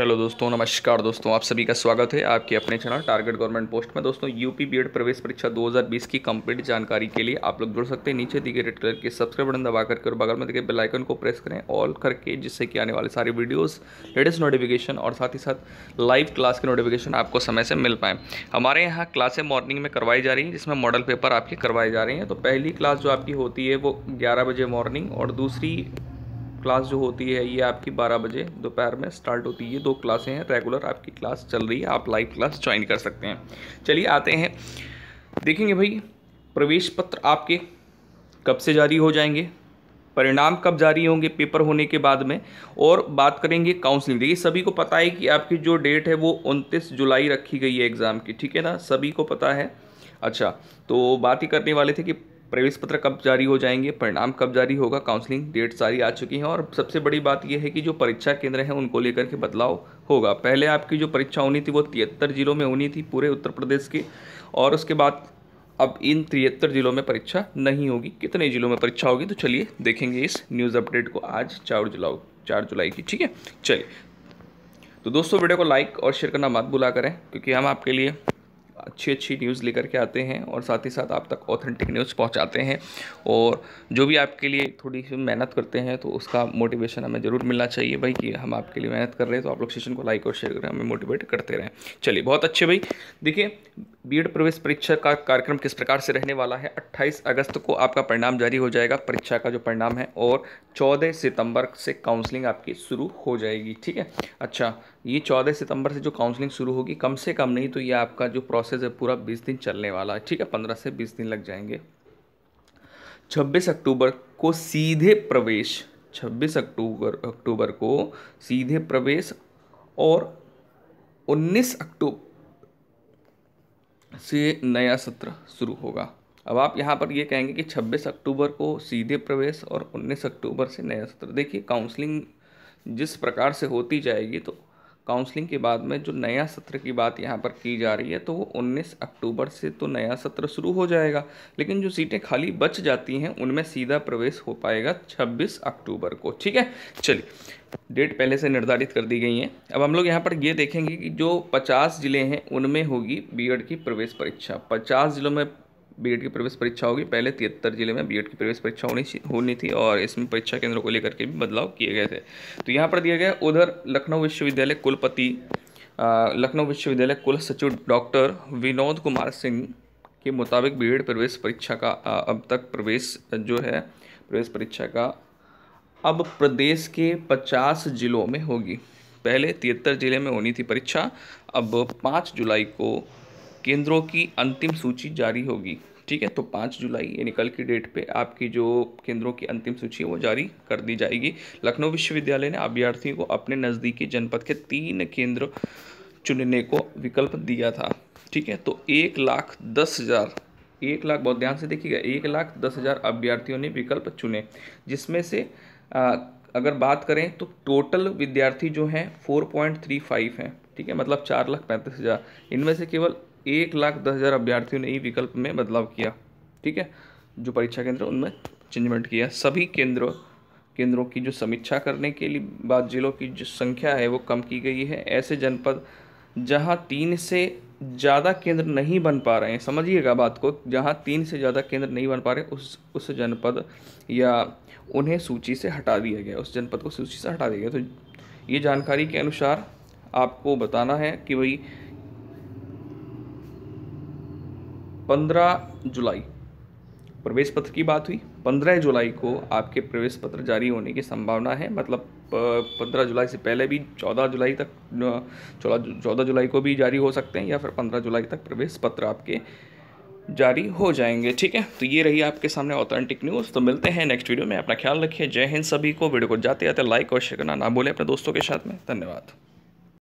hello दोस्तों नमस्कार दोस्तों आप सभी का स्वागत है आपके अपने चैनल टारगेट गवर्नमेंट पोस्ट में दोस्तों यूपी बीएड प्रवेश परीक्षा 2020 की कंप्लीट जानकारी के लिए आप लोग जुड़ सकते हैं नीचे दिखे रेड कलर के सब्सक्राइब बटन दबा करके और बगल में दिखे बेल आइकन को प्रेस करें ऑल करके जिससे कि आने वाले सारे वीडियोज़ लेटेस्ट नोटिफिकेशन और साथ ही साथ लाइव क्लास के नोटिफिकेशन आपको समय से मिल पाएँ हमारे यहाँ क्लासें मॉर्निंग में करवाई जा रही हैं जिसमें मॉडल पेपर आपकी करवाए जा रहे हैं तो पहली क्लास जो आपकी होती है वो ग्यारह बजे मॉर्निंग और दूसरी क्लास जो होती है ये आपकी 12 बजे दोपहर में स्टार्ट होती है ये दो क्लासें हैं रेगुलर आपकी क्लास चल रही है आप लाइव क्लास ज्वाइन कर सकते हैं चलिए आते हैं देखेंगे भाई प्रवेश पत्र आपके कब से जारी हो जाएंगे परिणाम कब जारी होंगे पेपर होने के बाद में और बात करेंगे काउंसलिंग देखिए सभी को पता है कि आपकी जो डेट है वो उनतीस जुलाई रखी गई है एग्ज़ाम की ठीक है ना सभी को पता है अच्छा तो बात ही करने वाले थे कि प्रवेश पत्र कब जारी हो जाएंगे परिणाम कब जारी होगा काउंसलिंग डेट सारी आ चुकी हैं और सबसे बड़ी बात यह है कि जो परीक्षा केंद्र हैं उनको लेकर के बदलाव होगा पहले आपकी जो परीक्षा होनी थी वो तिहत्तर ज़िलों में होनी थी पूरे उत्तर प्रदेश की और उसके बाद अब इन तिहत्तर ज़िलों में परीक्षा नहीं होगी कितने ज़िलों में परीक्षा होगी तो चलिए देखेंगे इस न्यूज़ अपडेट को आज चार जुलाई चार जुलाई की ठीक है चलिए तो दोस्तों वीडियो को लाइक और शेयर करना मत भुला करें क्योंकि हम आपके लिए अच्छी अच्छी न्यूज़ लेकर के आते हैं और साथ ही साथ आप तक ऑथेंटिक न्यूज़ पहुंचाते हैं और जो भी आपके लिए थोड़ी सी मेहनत करते हैं तो उसका मोटिवेशन हमें ज़रूर मिलना चाहिए भाई कि हम आपके लिए मेहनत कर रहे हैं तो आप लोग सेशन को लाइक और शेयर करें हमें मोटिवेट करते रहें चलिए बहुत अच्छे भाई देखिए बी प्रवेश परीक्षा का कार्यक्रम किस प्रकार से रहने वाला है 28 अगस्त को आपका परिणाम जारी हो जाएगा परीक्षा का जो परिणाम है और 14 सितंबर से काउंसलिंग आपकी शुरू हो जाएगी ठीक है अच्छा ये 14 सितंबर से जो काउंसलिंग शुरू होगी कम से कम नहीं तो ये आपका जो प्रोसेस है पूरा 20 दिन चलने वाला है ठीक है पंद्रह से बीस दिन लग जाएंगे छब्बीस अक्टूबर को सीधे प्रवेश छब्बीस अक्टूबर अक्टूबर को सीधे प्रवेश और उन्नीस अक्टूबर से नया सत्र शुरू होगा अब आप यहाँ पर ये कहेंगे कि 26 अक्टूबर को सीधे प्रवेश और 19 अक्टूबर से नया सत्र देखिए काउंसलिंग जिस प्रकार से होती जाएगी तो काउंसलिंग के बाद में जो नया सत्र की बात यहाँ पर की जा रही है तो वो 19 अक्टूबर से तो नया सत्र शुरू हो जाएगा लेकिन जो सीटें खाली बच जाती हैं उनमें सीधा प्रवेश हो पाएगा 26 अक्टूबर को ठीक है चलिए डेट पहले से निर्धारित कर दी गई है अब हम लोग यहाँ पर ये देखेंगे कि जो 50 ज़िले हैं उनमें होगी बीएड की प्रवेश परीक्षा 50 जिलों में बीएड की प्रवेश परीक्षा होगी पहले तिहत्तर जिले में बीएड की प्रवेश परीक्षा होनी होनी थी और इसमें परीक्षा केंद्रों को लेकर के भी बदलाव किए गए थे तो यहाँ पर दिया गया उधर लखनऊ विश्वविद्यालय कुलपति लखनऊ विश्वविद्यालय कुल सचिव डॉक्टर विनोद कुमार सिंह के मुताबिक बी प्रवेश परीक्षा का अब तक प्रवेश जो है प्रवेश परीक्षा का अब प्रदेश के पचास जिलों में होगी पहले तिहत्तर जिले में होनी थी परीक्षा अब पाँच जुलाई को केंद्रों की अंतिम सूची जारी होगी ठीक है तो पाँच जुलाई यानी कल की डेट पे आपकी जो केंद्रों की अंतिम सूची है वो जारी कर दी जाएगी लखनऊ विश्वविद्यालय ने अभ्यर्थियों को अपने नज़दीकी जनपद के तीन केंद्र चुनने को विकल्प दिया था ठीक है तो एक लाख दस हज़ार एक लाख बहुत ध्यान से देखिएगा एक लाख दस हज़ार अभ्यर्थियों ने विकल्प चुने जिसमें से आ, अगर बात करें तो टोटल विद्यार्थी जो हैं फोर पॉइंट थ्री फाइव हैं ठीक है मतलब चार लाख पैंतीस हज़ार इनमें से केवल एक लाख दस हज़ार अभ्यर्थियों ने ही विकल्प में बदलाव किया ठीक है जो परीक्षा केंद्र उनमें चेंजमेंट किया सभी केंद्रों केंद्रों की जो समीक्षा करने के लिए बाद जिलों की जो संख्या है वो कम की गई है ऐसे जनपद जहाँ तीन से ज़्यादा केंद्र नहीं बन पा रहे हैं समझिएगा बात को जहाँ तीन से ज़्यादा केंद्र नहीं बन पा रहे उस उस जनपद या उन्हें सूची से हटा दिया गया उस जनपद को सूची से हटा दिया गया तो ये जानकारी के अनुसार आपको बताना है कि भाई पंद्रह जुलाई प्रवेश पत्र की बात हुई पंद्रह जुलाई को आपके प्रवेश पत्र जारी होने की संभावना है मतलब पंद्रह जुलाई से पहले भी चौदह जुलाई तक चौदह जुलाई को भी जारी हो सकते हैं या फिर पंद्रह जुलाई तक प्रवेश पत्र आपके जारी हो जाएंगे ठीक है तो ये रही आपके सामने ऑथेंटिक न्यूज़ तो मिलते हैं नेक्स्ट वीडियो में अपना ख्याल रखिए जय हिंद सभी को वीडियो को जाते जाते लाइक और शेयर करना ना भूलें अपने दोस्तों के साथ में धन्यवाद